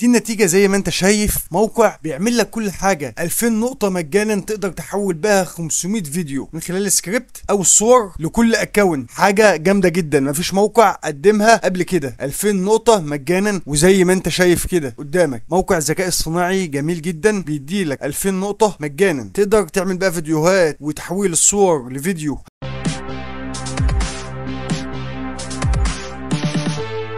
دي النتيجه زي ما انت شايف موقع بيعمل لك كل حاجه 2000 نقطه مجانا تقدر تحول بها 500 فيديو من خلال السكريبت او الصور لكل اكونت حاجه جامده جدا مفيش موقع قدمها قبل كده 2000 نقطه مجانا وزي ما انت شايف كده قدامك موقع الذكاء الصناعي جميل جدا بيديلك 2000 نقطه مجانا تقدر تعمل بقى فيديوهات وتحويل الصور لفيديو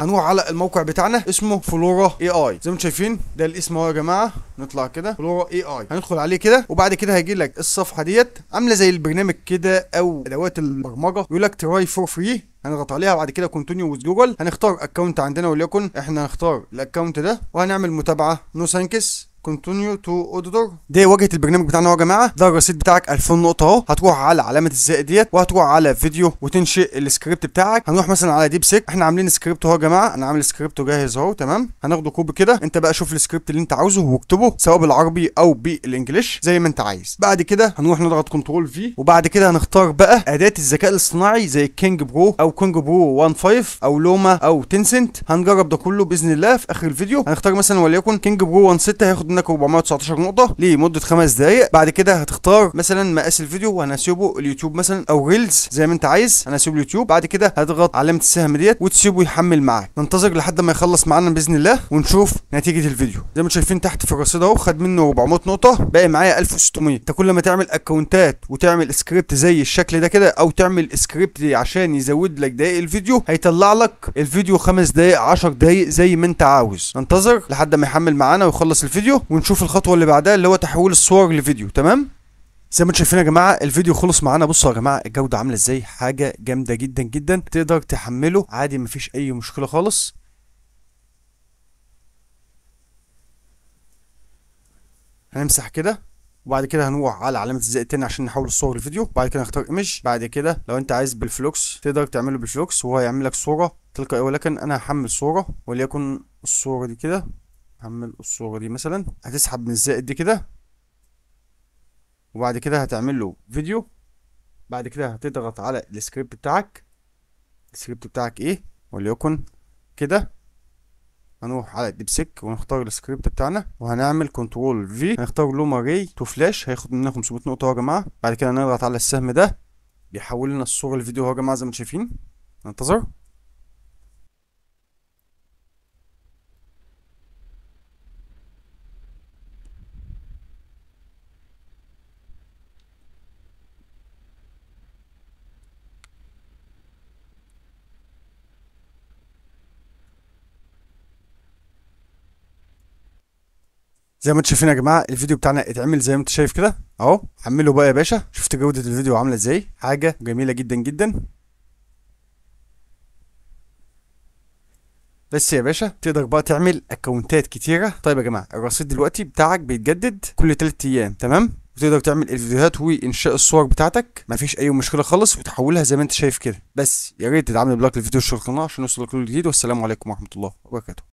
هنروح على الموقع بتاعنا اسمه فلورا اي اي زي ما انتم شايفين ده الاسم اهو يا جماعه نطلع كده فلورا اي اي هندخل عليه كده وبعد كده هيجي لك الصفحه ديت عامله زي البرنامج كده او ادوات البرمجه يقول لك تراي فور فري هنضغط عليها وبعد كده كونتينيو ويز جوجل هنختار اكونت عندنا وليكن احنا هنختار الاكونت ده وهنعمل متابعه نو ثانكس كونتينيو تو اوديتور دي واجهه البرنامج بتاعنا يا جماعه ده الرصيد بتاعك 2000 نقطه اهو هتروح على علامه الزائد ديت وهتروح على فيديو وتنشئ السكريبت بتاعك هنروح مثلا على ديب سيك احنا عاملين سكريبت اهو يا جماعه انا عامل سكريبت جاهز اهو تمام هناخده كوبي كده انت بقى شوف السكريبت اللي انت عاوزه واكتبه سواء بالعربي او بالانجلش زي ما انت عايز بعد كده هنروح نضغط كنترول في وبعد كده هنختار بقى اداه الذكاء الاصطناعي زي كينج برو او كونج برو 15 او لوما او تنسنت هنجرب ده كله باذن الله في اخر الفيديو هنختار مثلا وليكن كينج برو 16 هياخد منك 419 نقطه لمده 5 دقائق بعد كده هتختار مثلا مقاس الفيديو وهنسيبه اليوتيوب مثلا او ريلز زي ما انت عايز انا هسيبه اليوتيوب بعد كده هتضغط علامه السهم ديت وتسيبه يحمل معاك ننتظر لحد ما يخلص معانا باذن الله ونشوف نتيجه الفيديو زي ما انتم شايفين تحت في الرصيد اهو خد منه 400 نقطه باقي معايا 1600 انت كل ما تعمل اكونتات وتعمل سكريبت زي الشكل ده كده او تعمل سكريبت عشان يزود لك دقائق الفيديو هيطلع لك الفيديو 5 دقائق 10 دقائق زي ما انت عاوز ننتظر لحد ما يحمل معانا ويخلص الفيديو ونشوف الخطوه اللي بعدها اللي هو تحويل الصور لفيديو تمام زي ما انتم شايفين يا جماعه الفيديو خلص معانا بصوا يا جماعه الجوده عامله ازاي حاجه جامده جدا جدا تقدر تحمله عادي مفيش اي مشكله خالص هنمسح كده وبعد كده هنروح على علامه الزائد تاني عشان نحول الصور لفيديو بعد كده هنختار ايمج بعد كده لو انت عايز بالفلوكس تقدر تعمله بالفلوكس وهو هيعمل لك صوره تلقائيه ولكن انا هحمل صوره وليكن الصوره دي كده هعمل الصورة دي مثلا هتسحب من الزائد دي كده وبعد كده هتعمل له فيديو بعد كده هتضغط على السكريبت بتاعك السكريبت بتاعك ايه وليكن كده هنروح على ديبسك ونختار السكريبت بتاعنا وهنعمل كنترول في هنختار لوم اري تو فلاش هياخد مننا 500 نقطه يا جماعه بعد كده نضغط على السهم ده بيحول لنا الصوره لفيديو اهو يا جماعه زي ما انتم شايفين ننتظر زي ما انتوا شايفين يا جماعه الفيديو بتاعنا اتعمل زي ما انت شايف كده اهو عمله بقى يا باشا شفت جوده الفيديو عامله ازاي حاجه جميله جدا جدا بس يا باشا تقدر بقى تعمل اكونتات كتيره طيب يا جماعه الرصيد دلوقتي بتاعك بيتجدد كل 3 ايام تمام وتقدر تعمل الفيديوهات وانشاء الصور بتاعتك مفيش اي مشكله خالص وتحولها زي ما انت شايف كده بس يا ريت تدعمني بلايك للفيديو والشير القناه عشان نوصل لكل جديد والسلام عليكم ورحمه الله وبركاته